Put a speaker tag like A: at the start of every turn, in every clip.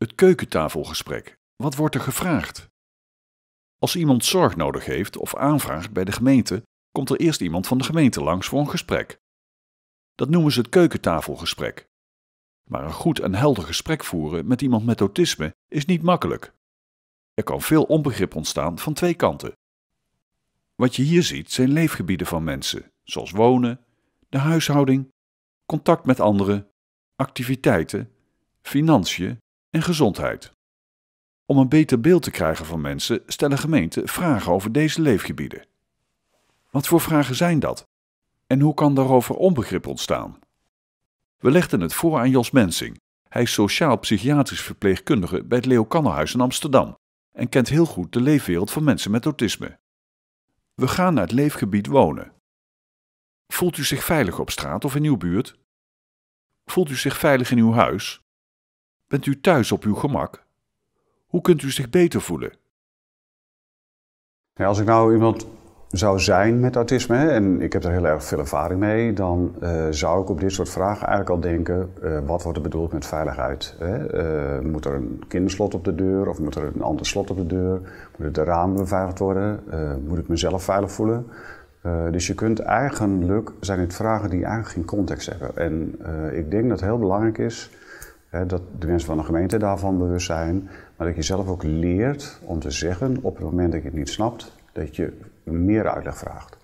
A: Het keukentafelgesprek. Wat wordt er gevraagd? Als iemand zorg nodig heeft of aanvraagt bij de gemeente, komt er eerst iemand van de gemeente langs voor een gesprek. Dat noemen ze het keukentafelgesprek. Maar een goed en helder gesprek voeren met iemand met autisme is niet makkelijk. Er kan veel onbegrip ontstaan van twee kanten. Wat je hier ziet zijn leefgebieden van mensen, zoals wonen, de huishouding, contact met anderen, activiteiten, financiën en gezondheid. Om een beter beeld te krijgen van mensen stellen gemeenten vragen over deze leefgebieden. Wat voor vragen zijn dat? En hoe kan daarover onbegrip ontstaan? We legden het voor aan Jos Mensing. Hij is sociaal-psychiatrisch verpleegkundige bij het Leo Kannerhuis in Amsterdam en kent heel goed de leefwereld van mensen met autisme. We gaan naar het leefgebied wonen. Voelt u zich veilig op straat of in uw buurt? Voelt u zich veilig in uw huis? Bent
B: u thuis op uw gemak? Hoe kunt u zich beter voelen? als ik nou iemand zou zijn met autisme, en ik heb er heel erg veel ervaring mee, dan eh, zou ik op dit soort vragen eigenlijk al denken: eh, wat wordt er bedoeld met veiligheid? Hè? Eh, moet er een kinderslot op de deur of moet er een ander slot op de deur? Moeten de ramen beveiligd worden? moet ik mezelf veilig voelen? dus je kunt eigenlijk, zijn dit vragen die eigenlijk geen context hebben. En ik denk dat het heel belangrijk is dat de mensen van de gemeente daarvan bewust zijn, maar dat je zelf ook leert om te zeggen op het moment dat je het niet snapt, dat je meer uitleg vraagt.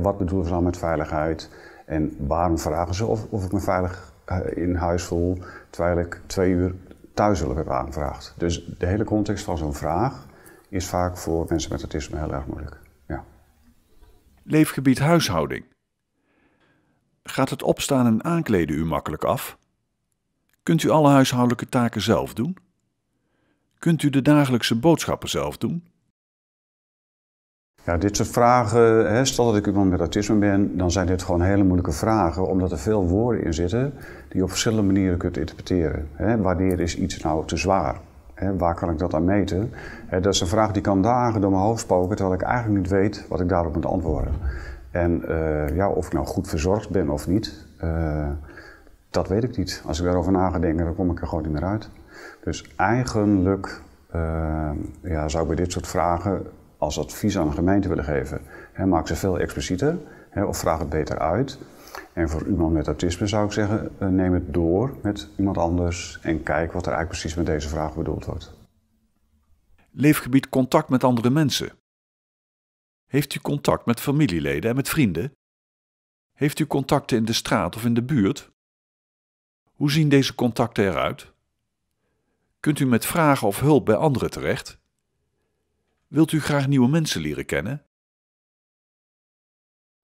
B: wat bedoelen ze nou met veiligheid en waarom vragen ze of, of ik me veilig eh, in huis voel terwijl ik twee uur thuishulp heb aangevraagd. Dus de hele context van zo'n vraag is vaak voor mensen met autisme heel erg moeilijk. Ja. Leefgebied huishouding.
A: Gaat het opstaan en aankleden u makkelijk af? Kunt u alle huishoudelijke taken
B: zelf doen? Kunt u de dagelijkse boodschappen zelf doen? Ja, dit soort vragen, hè, stel dat ik iemand met autisme ben, dan zijn dit gewoon hele moeilijke vragen, omdat er veel woorden in zitten die je op verschillende manieren kunt interpreteren. Hè, wanneer is iets nou te zwaar? Hè, waar kan ik dat aan meten? dat is een vraag die kan dagen door mijn hoofd spoken, terwijl ik eigenlijk niet weet wat ik daarop moet antwoorden. En eh, ja, of ik nou goed verzorgd ben of niet. Eh, dat weet ik niet. Als ik daarover na ga denken, dan kom ik er gewoon niet meer uit. Dus eigenlijk eh, ja, zou ik bij dit soort vragen als advies aan een gemeente willen geven. maak ze veel explicieter of vraag het beter uit. En voor iemand met autisme zou ik zeggen, eh, neem het door met iemand anders en kijk wat er eigenlijk precies met deze vraag bedoeld wordt. Leefgebied contact met andere mensen.
A: Heeft u contact met familieleden en met vrienden? Heeft u contacten in de straat of in de buurt? Hoe zien deze contacten eruit? Kunt u met vragen of hulp bij anderen terecht? Wilt u graag nieuwe mensen leren kennen?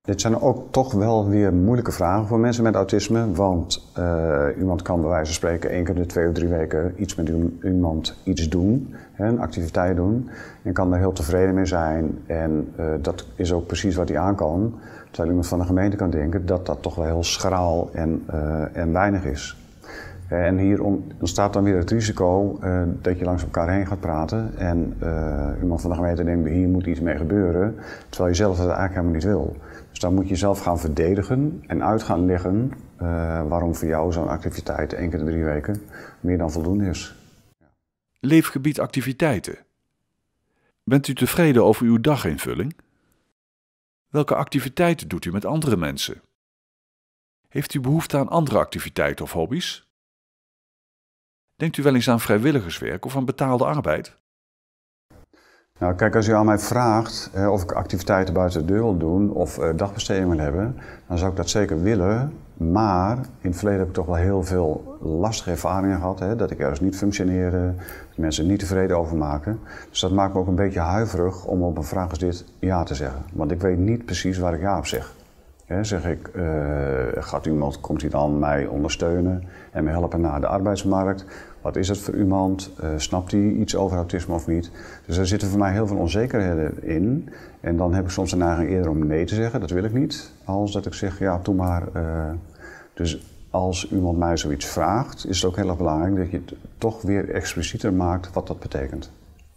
B: Dit zijn ook toch wel weer moeilijke vragen voor mensen met autisme. Want eh, iemand kan bij wijze van spreken één keer de twee of drie weken iets met iemand iets doen, hè, een activiteit doen. En kan daar heel tevreden mee zijn. En eh, dat is ook precies wat hij aan kan. Terwijl iemand van de gemeente kan denken dat dat toch wel heel schraal en, eh, en weinig is. Eh, en hier ontstaat dan weer het risico eh, dat je langs elkaar heen gaat praten en uh, iemand van de gemeente denkt, hier moet iets mee gebeuren, terwijl je zelf dat eigenlijk helemaal niet wil. Dus dan moet je zelf gaan verdedigen en uit gaan leggen waarom voor jou zo'n activiteit één keer in drie weken meer dan voldoende is. Leefgebied activiteiten. Bent u tevreden over uw
A: daginvulling? Welke activiteiten doet u met andere mensen? Heeft u behoefte aan andere activiteiten of hobby's? Denkt u wel eens aan vrijwilligerswerk of aan betaalde arbeid?
B: Nou, kijk, als u aan mij vraagt eh, of ik activiteiten buiten de deur wil doen of eh, dagbesteding wil hebben, dan zou ik dat zeker willen. Maar in het verleden heb ik toch wel heel veel lastige ervaringen gehad. Hè, dat ik ergens niet functioneerde, dat mensen niet tevreden over maken. Dus dat maakt me ook een beetje huiverig om op een vraag als dit ja te zeggen. Want ik weet niet precies waar ik ja op zeg zeg ik, eh, gaat iemand, komt hij dan mij ondersteunen en me helpen naar de arbeidsmarkt? Wat is het voor iemand? Eh, snapt hij iets over autisme of niet? Dus daar zitten voor mij heel veel onzekerheden in. En dan heb ik soms de neiging eerder om nee te zeggen, dat wil ik niet. Als dat ik zeg, ja, doe maar. Eh. dus als iemand mij zoiets vraagt, is het ook heel erg belangrijk dat je het toch weer explicieter maakt wat dat betekent.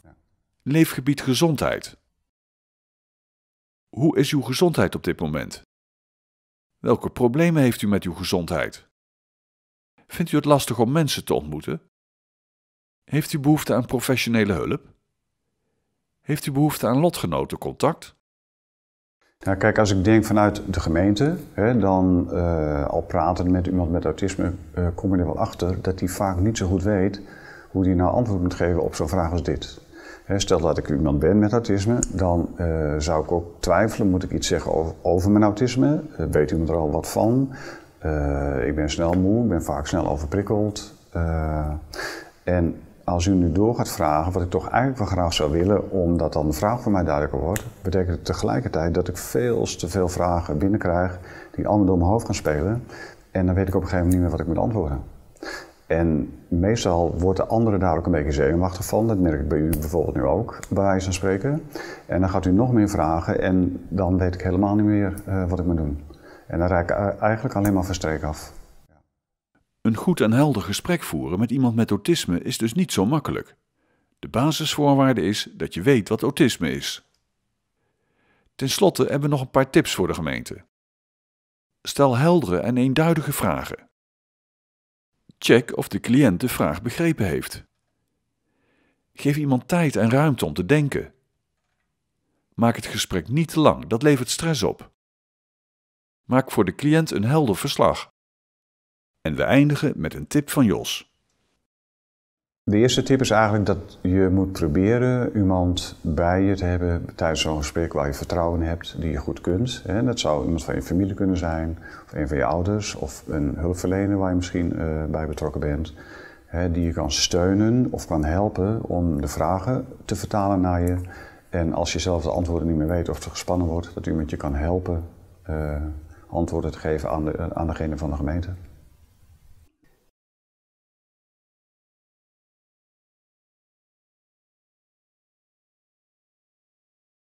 B: Ja. Leefgebied gezondheid.
A: Hoe is uw gezondheid op dit moment? Welke problemen heeft u met uw gezondheid? Vindt u het lastig om mensen te ontmoeten? Heeft u behoefte aan professionele hulp? Heeft u behoefte aan
B: lotgenotencontact? Nou, kijk, als ik denk vanuit de gemeente, hè, dan eh, al praten met iemand met autisme, eh, kom je er wel achter dat die vaak niet zo goed weet hoe hij nou antwoord moet geven op zo'n vraag als dit stel dat ik iemand ben met autisme, dan eh, zou ik ook twijfelen, moet ik iets zeggen over, mijn autisme? Eh, weet u er al wat van? Eh, ik ben snel moe, ik ben vaak snel overprikkeld. en als u nu door gaat vragen wat ik toch eigenlijk wel graag zou willen, omdat dan de vraag voor mij duidelijker wordt, betekent het tegelijkertijd dat ik veel te veel vragen binnenkrijg die allemaal door mijn hoofd gaan spelen. En dan weet ik op een gegeven moment niet meer wat ik moet antwoorden. En meestal wordt de andere daar ook een beetje zenuwachtig van. Dat merk ik bij u bijvoorbeeld nu ook, bij wijze van spreken. En dan gaat u nog meer vragen en dan weet ik helemaal niet meer eh, wat ik moet doen. En dan raak ik eigenlijk alleen maar van af. Een goed en helder gesprek voeren met iemand met autisme
A: is dus niet zo makkelijk. De basisvoorwaarde is dat je weet wat autisme is. Ten slotte hebben we nog een paar tips voor de gemeente. Stel heldere en eenduidige vragen. Check of de cliënt de vraag begrepen heeft. Geef iemand tijd en ruimte om te denken. Maak het gesprek niet te lang, dat levert stress op. Maak voor de cliënt een helder
B: verslag. En we eindigen met een tip van Jos. De eerste tip is eigenlijk dat je moet proberen iemand bij je te hebben tijdens zo'n gesprek waar je vertrouwen hebt, die je goed kunt. Dat zou iemand van je familie kunnen zijn, of een van je ouders, of een hulpverlener waar je misschien eh, bij betrokken bent. Die je kan steunen of kan helpen om de vragen te vertalen naar je. En als je zelf de antwoorden niet meer weet of te gespannen wordt, dat iemand je kan helpen eh, antwoorden te geven aan degene van de gemeente.